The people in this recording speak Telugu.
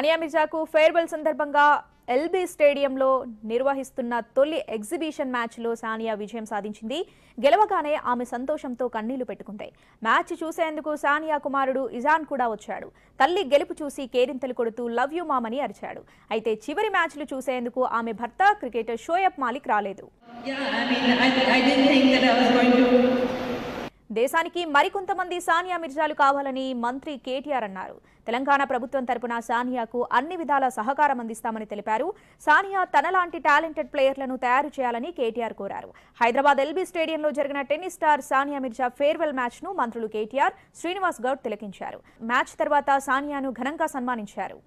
అనియామిజాకు మిర్జాకు ఫేర్వెల్ సందర్భంగా ఎల్బీ స్టేడియంలో నిర్వహిస్తున్న తొలి ఎగ్జిబిషన్ మ్యాచ్లో సానియా విజయం సాధించింది గెలవగానే ఆమె సంతోషంతో కన్నీళ్లు పెట్టుకుంటాయి మ్యాచ్ చూసేందుకు సానియా కుమారుడు ఇజాన్ కూడా వచ్చాడు తల్లి గెలుపు చూసి కేరింతలు కొడుతూ లవ్ యూ మామని అరిచాడు అయితే చివరి మ్యాచ్లు చూసేందుకు ఆమె భర్త క్రికెటర్ షోయబ్ మాలిక్ రాలేదు దేశానికి మరికొంతమంది సానియా మిర్జాలు కావాలని మంత్రి కేటీఆర్ అన్నారు తెలంగాణ ప్రభుత్వం తరపున సానియాకు అన్ని విధాల సహకారం అందిస్తామని తెలిపారు సానియా తనలాంటి టాలెంటెడ్ ప్లేయర్లను తయారు చేయాలని కేటీఆర్ కోరారు హైదరాబాద్ ఎల్బీ స్టేడియంలో జరిగిన tennis star Sania Mirza farewell match ను మంత్రులు కేటీఆర్ శ్రీనివాస్ గౌడ్ తిలకించారు మ్యాచ్ తర్వాత సానియాను ఘనంగా సన్మానించారు